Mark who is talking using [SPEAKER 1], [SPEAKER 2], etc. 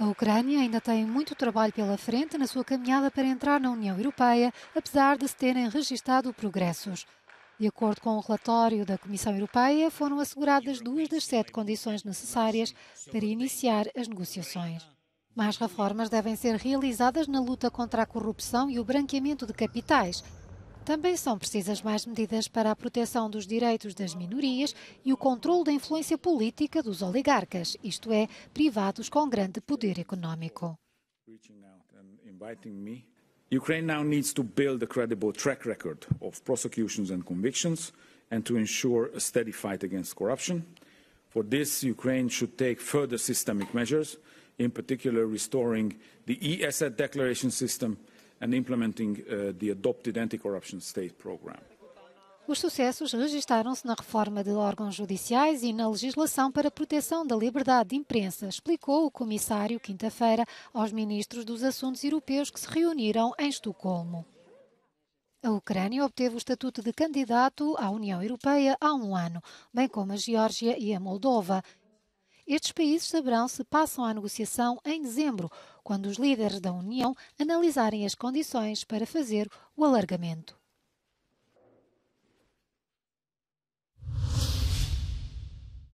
[SPEAKER 1] A Ucrânia ainda tem muito trabalho pela frente na sua caminhada para entrar na União Europeia, apesar de se terem registado progressos. De acordo com o relatório da Comissão Europeia, foram asseguradas duas das sete condições necessárias para iniciar as negociações. Mais reformas devem ser realizadas na luta contra a corrupção e o branqueamento de capitais, também são precisas mais medidas para a proteção dos direitos das minorias e o controle da influência política dos oligarcas, isto é, privados com grande poder econômico.
[SPEAKER 2] Ukraine now needs to build a credible track record of prosecutions and convictions and to ensure a steady fight against corruption. For this, Ukraine should take further systemic measures, in particular restoring the e-asset declaration system – and implementing uh, the adopted anti-corruption state program.
[SPEAKER 1] Os sucessos registaram-se na reforma de órgãos judiciais e na legislação para proteção da liberdade de imprensa, explicou o comissário quinta-feira aos ministros dos Assuntos Europeus que se reuniram em Estocolmo. A Ucrânia obteve o estatuto de candidato à União Europeia há um ano, bem como a Geórgia e a Moldova, estes países saberão se passam à negociação em dezembro, quando os líderes da União analisarem as condições para fazer o alargamento.